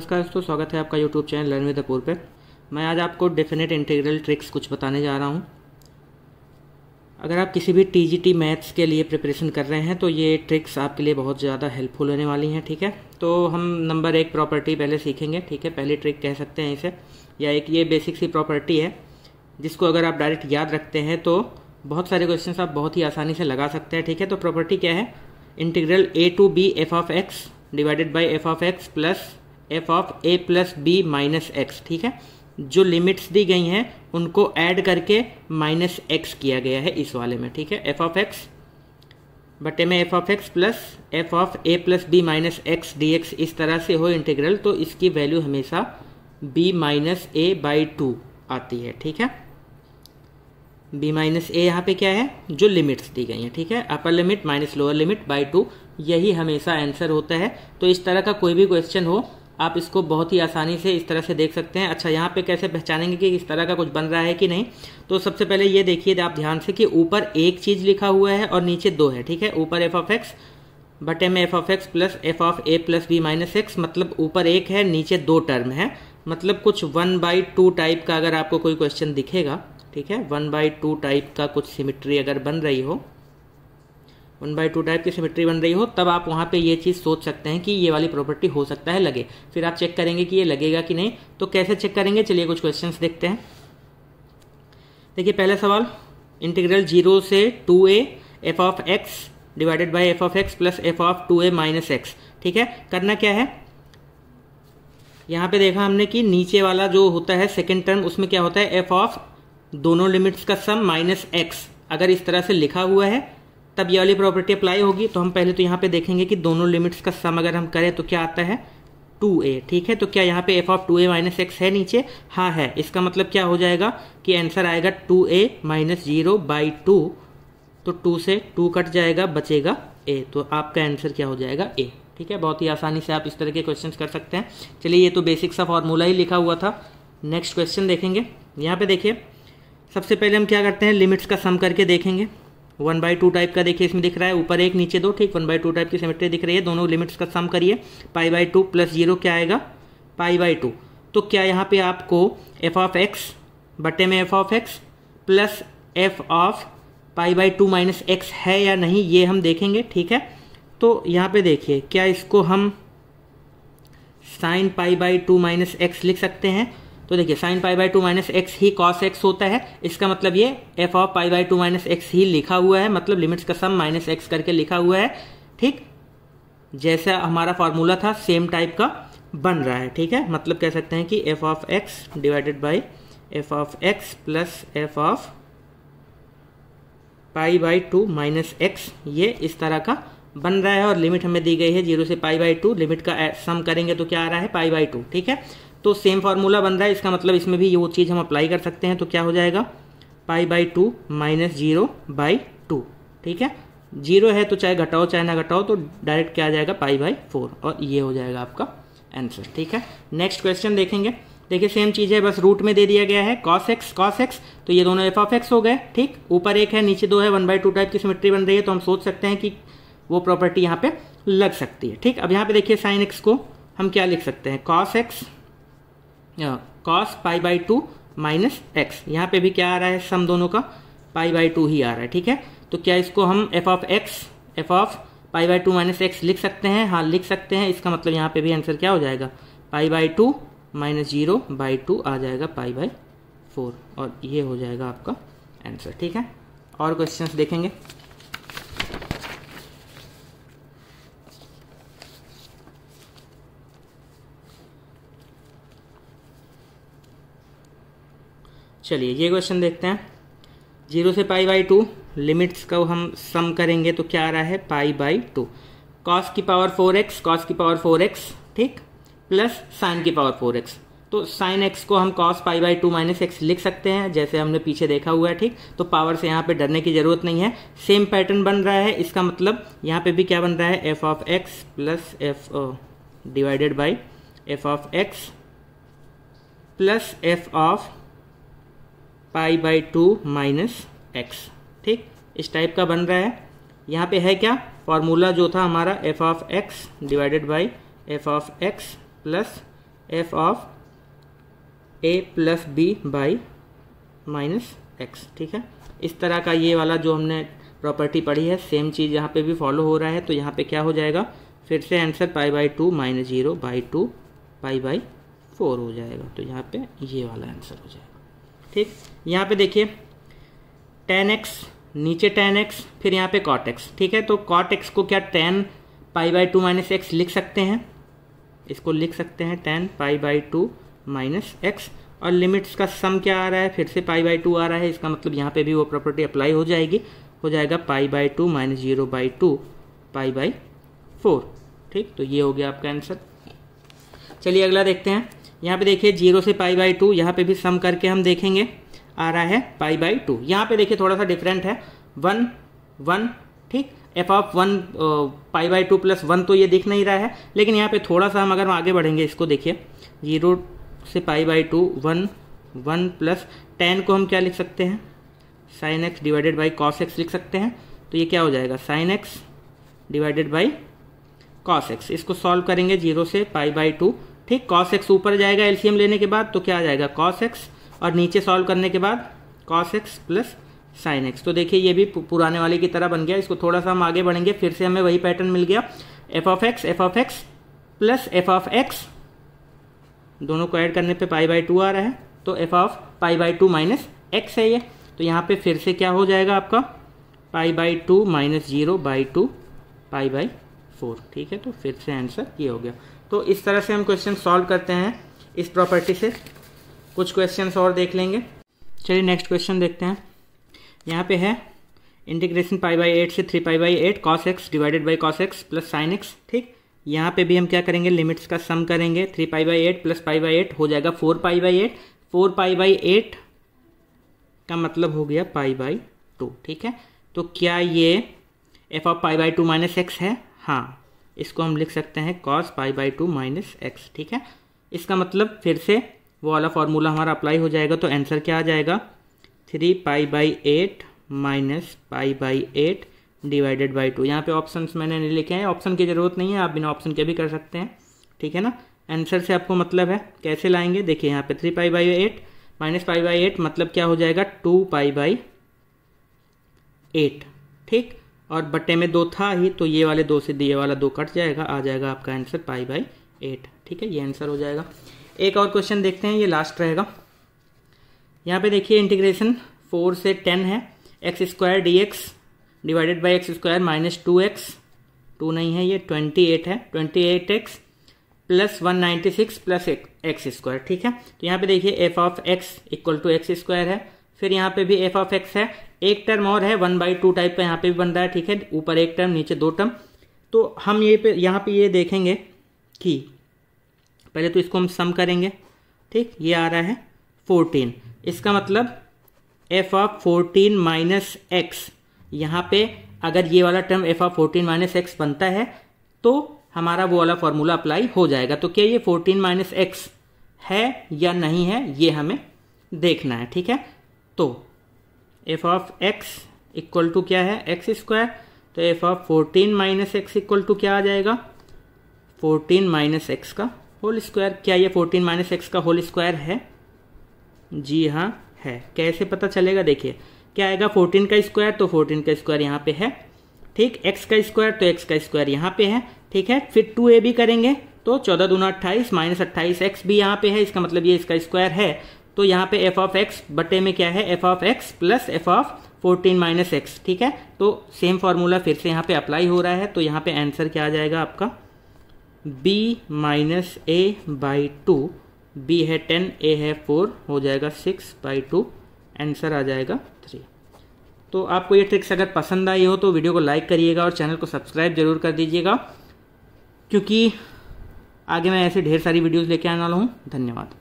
नमस्कार दोस्तों स्वागत है आपका YouTube channel learn with Apur पे मैं आज आपको डेफिनेट इंटीग्रल ट्रिक्स कुछ बताने जा रहा हूँ अगर आप किसी भी टीजीटी मैथ्स के लिए प्रिपरेशन कर रहे हैं तो ये ट्रिक्स आपके लिए बहुत ज़्यादा हेल्पफुल होने वाली हैं ठीक है तो हम नंबर एक प्रॉपर्टी पहले सीखेंगे ठीक है पहली ट्रिक कह सकते हैं इसे या एक ये बेसिक सी प्रॉपर्टी है जिसको अगर आप डायरेक्ट याद रखते हैं तो बहुत सारे क्वेश्चन आप बहुत ही आसानी से लगा सकते हैं ठीक है तो प्रॉपर्टी क्या है integral A to B F of x divided by F of x plus F of A plus B minus x ठीक है जो लिमिट्स दी गई हैं उनको ऐड करके माइनस एक्स किया गया है इस वाले में ठीक है एफ ऑफ एक्स बटे में F of x plus F of A plus B minus X D X इस तरह से हो इंटीग्रल तो इसकी वैल्यू हमेशा B minus A by two आती है ठीक है बी माइनस ए यहाँ पे क्या है जो लिमिट्स दी गई हैं ठीक है upper limit minus lower limit by two यही हमेशा आंसर होता है तो इस तरह का कोई भी क्वेश्चन हो आप इसको बहुत ही आसानी से इस तरह से देख सकते हैं अच्छा यहाँ पे कैसे पहचानेंगे कि इस तरह का कुछ बन रहा है कि नहीं तो सबसे पहले ये देखिए आप ध्यान से कि ऊपर एक चीज़ लिखा हुआ है और नीचे दो है ठीक है ऊपर एफ ऑफ एक्स बटे में F of x plus F of A plus B minus X मतलब ऊपर एक है नीचे दो टर्म है मतलब कुछ वन बाई टू टाइप का अगर आपको कोई क्वेश्चन दिखेगा ठीक है वन बाई टू टाइप का कुछ सिमिट्री अगर बन रही हो वन बाई टू टाइप की सिमेट्री बन रही हो तब आप वहाँ पे ये चीज़ सोच सकते हैं कि ये वाली प्रॉपर्टी हो सकता है लगे फिर आप चेक करेंगे कि ये लगेगा कि नहीं तो कैसे चेक करेंगे चलिए कुछ क्वेश्चन देखते हैं देखिए पहला सवाल इंटीग्रल जीरो से to A F of x divided by F of x plus F of two A minus x ठीक है करना क्या है यहाँ पे देखा हमने कि नीचे वाला जो होता है सेकेंड टर्म उसमें क्या होता है एफ ऑफ दोनों लिमिट्स का सम माइनस एक्स अगर इस तरह से लिखा हुआ है तब ये वाली प्रॉपर्टी अप्लाई होगी तो हम पहले तो यहाँ पे देखेंगे कि दोनों लिमिट्स का सम अगर हम करें तो क्या आता है 2a ठीक है तो क्या यहाँ पे f of two A minus x है नीचे हाँ है इसका मतलब क्या हो जाएगा कि आंसर आएगा 2a A minus zero by two तो 2 से 2 कट जाएगा बचेगा a तो आपका आंसर क्या हो जाएगा a ठीक है बहुत ही आसानी से आप इस तरह के क्वेश्चन कर सकते हैं चलिए ये तो बेसिक सा फॉर्मूला ही लिखा हुआ था नेक्स्ट क्वेश्चन देखेंगे यहाँ पे देखिए सबसे पहले हम क्या करते हैं लिमिट्स का सम करके देखेंगे वन बाई टू टाइप का देखिए इसमें दिख रहा है ऊपर एक नीचे दो ठीक वन बाई टू टाइप की सिमेट्री दिख रही है दोनों लिमिट्स का सम करिए pi by two plus zero क्या आएगा पाई बाई टू तो क्या यहाँ पे आपको एफ ऑफ एक्स बटे में F of x plus F of pi by two minus x है या नहीं ये हम देखेंगे ठीक है तो यहाँ पे देखिए क्या इसको हम sine pi by two minus x लिख सकते हैं तो देखिए sine pi by two minus X ही कॉस एक्स होता है इसका मतलब ये F of pi by two minus X ही लिखा हुआ है मतलब लिमिट्स का सम माइनस एक्स करके लिखा हुआ है ठीक जैसा हमारा फॉर्मूला था सेम टाइप का बन रहा है ठीक है मतलब कह सकते हैं कि F of x divided by F of x plus F of pi by two minus X ये इस तरह का बन रहा है और लिमिट हमें दी गई है जीरो से पाई बाई टू लिमिट का सम करेंगे तो क्या आ रहा है पाई बाई टू ठीक है तो सेम फार्मूला बन रहा है इसका मतलब इसमें भी वो चीज़ हम अप्लाई कर सकते हैं तो क्या हो जाएगा pi by two minus zero by two ठीक है जीरो है तो चाहे घटाओ चाहे ना घटाओ तो डायरेक्ट क्या आ जाएगा पाई बाई फोर और ये हो जाएगा आपका आंसर ठीक है नेक्स्ट क्वेश्चन देखेंगे देखिए सेम चीज़ है बस रूट में दे दिया गया है कॉस एक्स कॉस एक्स तो ये दोनों एफ ऑफ एक्स हो गए ठीक ऊपर एक है नीचे दो है वन बाई टू टाइप की सिमेट्री बन रही है तो हम सोच सकते हैं कि वो प्रॉपर्टी यहाँ पे लग सकती है ठीक अब यहाँ पे देखिए साइन एक्स को हम क्या लिख सकते हैं cos X cos pi by two minus x यहाँ पे भी क्या आ रहा है सम दोनों का पाई बाई टू ही आ रहा है ठीक है तो क्या इसको हम F of x F of pi by two minus x लिख सकते हैं हाँ लिख सकते हैं इसका मतलब यहाँ पे भी आंसर क्या हो जाएगा pi by two minus zero by two आ जाएगा पाई बाई फोर और ये हो जाएगा आपका आंसर ठीक है और क्वेश्चन देखेंगे चलिए ये क्वेश्चन देखते हैं जीरो से पाई बाई टू लिमिट्स का हम सम करेंगे तो क्या आ रहा है पाई बाई टू कॉस की पावर फोर एक्स कॉस की पावर फोर एक्स ठीक प्लस साइन की पावर फोर एक्स तो साइन एक्स को हम cos pi by two minus x लिख सकते हैं जैसे हमने पीछे देखा हुआ है ठीक तो पावर से यहाँ पे डरने की जरूरत नहीं है सेम पैटर्न बन रहा है इसका मतलब यहाँ पे भी क्या बन रहा है f of x plus f divided by F of x plus F of pi by two minus x ठीक इस टाइप का बन रहा है यहाँ पे है क्या फॉर्मूला जो था हमारा f of x divided by F of x plus F of A plus b by minus x ठीक है इस तरह का ये वाला जो हमने प्रॉपर्टी पढ़ी है सेम चीज़ यहाँ पे भी फॉलो हो रहा है तो यहाँ पे क्या हो जाएगा फिर से answer pi by two minus zero by two pi by four हो जाएगा तो यहाँ पे ये वाला आंसर हो जाएगा ठीक यहाँ पे देखिए टेन एक्स नीचे टेन एक्स फिर यहाँ पे कॉट एक्स ठीक है तो कॉट एक्स को क्या tan pi by two minus x लिख सकते हैं इसको लिख सकते हैं tan pi by two minus x और लिमिट्स का सम क्या आ रहा है फिर से पाई बाई टू आ रहा है इसका मतलब यहाँ पे भी वो प्रॉपर्टी अप्लाई हो जाएगी हो जाएगा pi by two minus zero by two pi by four ठीक तो ये हो गया आपका आंसर चलिए अगला देखते हैं यहाँ पे देखिए जीरो से पाई बाई टू यहाँ पे भी सम करके हम देखेंगे आ रहा है पाई बाई टू यहाँ पे देखिए थोड़ा सा डिफरेंट है वन वन ठीक f of one pi by two plus one तो ये दिख नहीं रहा है लेकिन यहाँ पे थोड़ा सा हम अगर हम आगे बढ़ेंगे इसको देखिए जीरो से pi by two one one plus tan को हम क्या लिख सकते हैं sine x divided by cos x लिख सकते हैं तो ये क्या हो जाएगा sine x divided by cos x इसको सॉल्व करेंगे जीरो से पाई बाई टू ठीक कॉस एक्स ऊपर जाएगा एलसीएम लेने के बाद तो क्या आ जाएगा कॉस एक्स और नीचे सॉल्व करने के बाद cos x plus sine x तो देखिए ये भी पुराने वाले की तरह बन गया इसको थोड़ा सा हम आगे बढ़ेंगे फिर से हमें वही पैटर्न मिल गया f of x F of x plus F of x दोनों को ऐड करने पे पाई बाई टू आ रहा है तो f of pi by two minus x है ये तो यहाँ पे फिर से क्या हो जाएगा आपका pi by two minus zero by two pi by four ठीक है तो फिर से आंसर ये हो गया तो इस तरह से हम क्वेश्चन सॉल्व करते हैं इस प्रॉपर्टी से कुछ क्वेश्चन और देख लेंगे चलिए नेक्स्ट क्वेश्चन देखते हैं यहाँ पे है इंटीग्रेशन पाई बाई एट से three pi by eight cos x divided by cos x plus sine x ठीक यहाँ पे भी हम क्या करेंगे लिमिट्स का सम करेंगे three pi by eight plus pi by eight हो जाएगा four pi by eight four pi by eight का मतलब हो गया पाई बाई टू ठीक है तो क्या ये F of pi by two minus x है हाँ इसको हम लिख सकते हैं cos pi by two minus x ठीक है इसका मतलब फिर से वो वाला फार्मूला हमारा अप्लाई हो जाएगा तो आंसर क्या आ जाएगा three pi by eight minus pi by eight divided by two यहाँ पे ऑप्शन मैंने नहीं लिखे हैं ऑप्शन की ज़रूरत नहीं है आप बिना ऑप्शन के भी कर सकते हैं ठीक है ना आंसर से आपको मतलब है कैसे लाएंगे देखिए यहाँ पे three pi by eight minus pi by eight मतलब क्या हो जाएगा टू पाई बाई एट ठीक और बट्टे में दो था ही तो ये वाले दो से ये वाला दो कट जाएगा आ जाएगा आपका आंसर पाई बाई एट ठीक है ये आंसर हो जाएगा एक और क्वेश्चन देखते हैं ये लास्ट रहेगा यहाँ पे देखिए इंटीग्रेशन फोर से टेन है x square d x divided by x square minus two x two नहीं है ये ट्वेंटी एट है twenty eight x plus one ninety six plus x square ठीक है तो यहाँ पे देखिए f of x equal to x square है फिर यहाँ पे भी एफ ऑफ एक्स है एक टर्म और है वन बाई टू टाइप का यहाँ पे भी बन रहा है ठीक है ऊपर एक टर्म नीचे दो टर्म तो हम ये पे यहाँ पे ये देखेंगे कि पहले तो इसको हम सम करेंगे ठीक ये आ रहा है फोर्टीन इसका मतलब f of fourteen minus x यहाँ पे अगर ये वाला term f of fourteen minus x बनता है तो हमारा वो वाला फॉर्मूला अप्लाई हो जाएगा तो क्या ये फोर्टीन माइनस एक्स है या नहीं है ये हमें देखना है ठीक है तो f of x equal to क्या है एक्स स्क्वायर तो f of fourteen minus x equal to क्या आ जाएगा फोर्टीन माइनस एक्स का होल स्क्वायर क्या ये फोर्टीन माइनस एक्स का होल स्क्वायर है जी हाँ है कैसे पता चलेगा देखिए क्या आएगा फोर्टीन का स्क्वायर तो फोर्टीन का स्क्वायर यहाँ पे है ठीक एक्स का स्क्वायर तो एक्स का स्क्वायर यहाँ पे है ठीक है फिर टू ए भी करेंगे तो चौदह दूना अट्ठाईस माइनस अट्ठाईस एक्स भी यहाँ पे है इसका मतलब ये इसका स्क्वायर है तो यहाँ पे एफ ऑफ एक्स बटे में क्या है f of x plus F of fourteen minus x ठीक है तो सेम फॉर्मूला फिर से यहाँ पे अप्लाई हो रहा है तो यहाँ पे आंसर क्या आ जाएगा आपका b minus A by two b है टेन ए है फोर हो जाएगा सिक्स बाई टू आंसर आ जाएगा थ्री तो आपको ये ट्रिक्स अगर पसंद आई हो तो वीडियो को लाइक करिएगा और चैनल को सब्सक्राइब जरूर कर दीजिएगा क्योंकि आगे मैं ऐसे ढेर सारी वीडियोज़ लेके आने वाला हूँ धन्यवाद